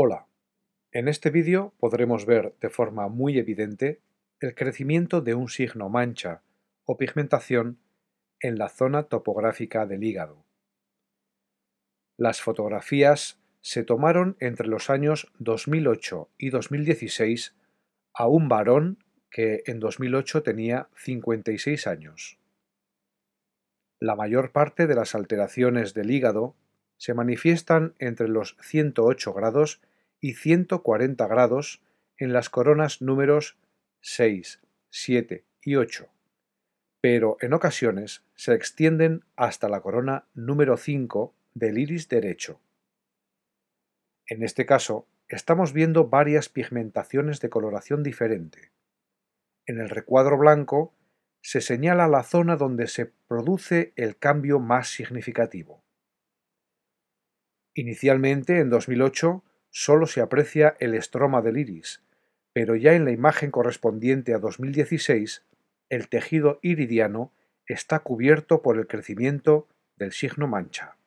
Hola, en este vídeo podremos ver de forma muy evidente el crecimiento de un signo mancha o pigmentación en la zona topográfica del hígado. Las fotografías se tomaron entre los años 2008 y 2016 a un varón que en 2008 tenía 56 años. La mayor parte de las alteraciones del hígado se manifiestan entre los 108 grados y 140 grados en las coronas números 6, 7 y 8, pero en ocasiones se extienden hasta la corona número 5 del iris derecho. En este caso, estamos viendo varias pigmentaciones de coloración diferente. En el recuadro blanco se señala la zona donde se produce el cambio más significativo. Inicialmente, en 2008, solo se aprecia el estroma del iris, pero ya en la imagen correspondiente a 2016, el tejido iridiano está cubierto por el crecimiento del signo mancha.